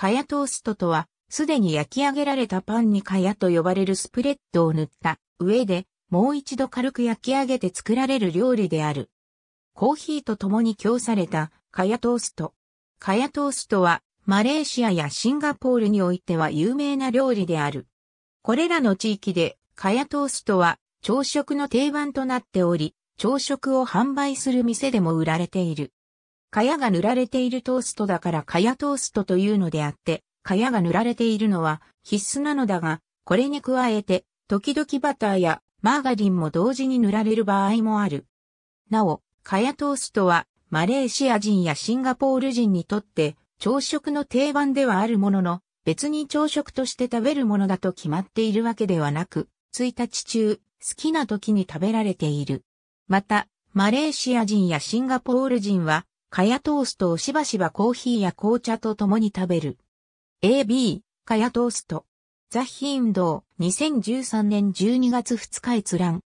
かやトーストとは、すでに焼き上げられたパンにかやと呼ばれるスプレッドを塗った上で、もう一度軽く焼き上げて作られる料理である。コーヒーと共に供されたかやトースト。かやトーストは、マレーシアやシンガポールにおいては有名な料理である。これらの地域で、かやトーストは朝食の定番となっており、朝食を販売する店でも売られている。かやが塗られているトーストだからかやトーストというのであって、かやが塗られているのは必須なのだが、これに加えて、時々バターやマーガリンも同時に塗られる場合もある。なお、かやトーストは、マレーシア人やシンガポール人にとって、朝食の定番ではあるものの、別に朝食として食べるものだと決まっているわけではなく、1日中、好きな時に食べられている。また、マレーシア人やシンガポール人は、かやトーストをしばしばコーヒーや紅茶と共に食べる。AB、かやトースト。ザ・ヒンドー、2013年12月2日閲覧。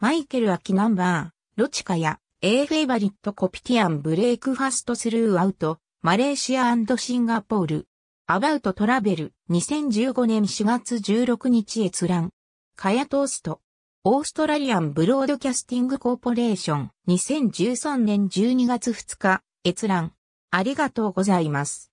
マイケル・アキナンバー、ロチカや、A フェイバリット・コピティアン・ブレイクファスト・スルー・アウト、マレーシアシンガポール。アバウト・トラベル、2015年4月16日閲覧。かやトースト。オーストラリアンブロードキャスティングコーポレーション2013年12月2日閲覧ありがとうございます。